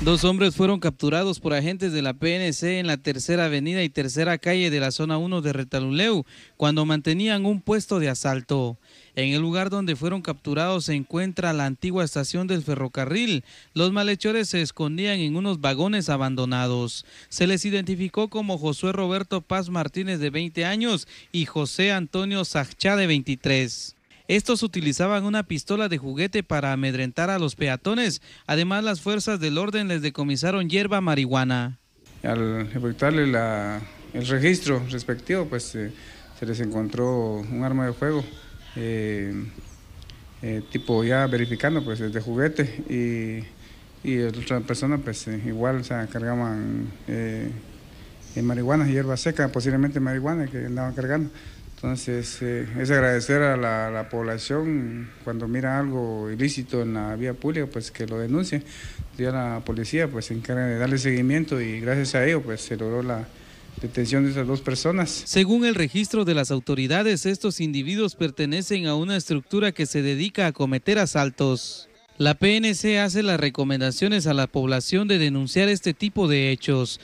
Dos hombres fueron capturados por agentes de la PNC en la tercera avenida y tercera calle de la zona 1 de Retaluleu cuando mantenían un puesto de asalto. En el lugar donde fueron capturados se encuentra la antigua estación del ferrocarril. Los malhechores se escondían en unos vagones abandonados. Se les identificó como Josué Roberto Paz Martínez de 20 años y José Antonio Sachá de 23. Estos utilizaban una pistola de juguete para amedrentar a los peatones. Además, las fuerzas del orden les decomisaron hierba marihuana. Al efectuarle el registro respectivo, pues eh, se les encontró un arma de fuego, eh, eh, tipo ya verificando, pues de juguete, y, otras otra persona, pues igual, o sea, cargaban marihuana, hierba seca, posiblemente marihuana que andaban cargando. Entonces, eh, es agradecer a la, población cuando mira algo ilícito en la vía pública, pues que lo denuncie. Ya la policía pues se encarga de darle seguimiento y gracias a ello pues se logró la, detención de esas dos personas. Según el registro de las autoridades, estos individuos pertenecen a una estructura que se dedica a cometer asaltos. La PNC hace las recomendaciones a la población de denunciar este tipo de hechos,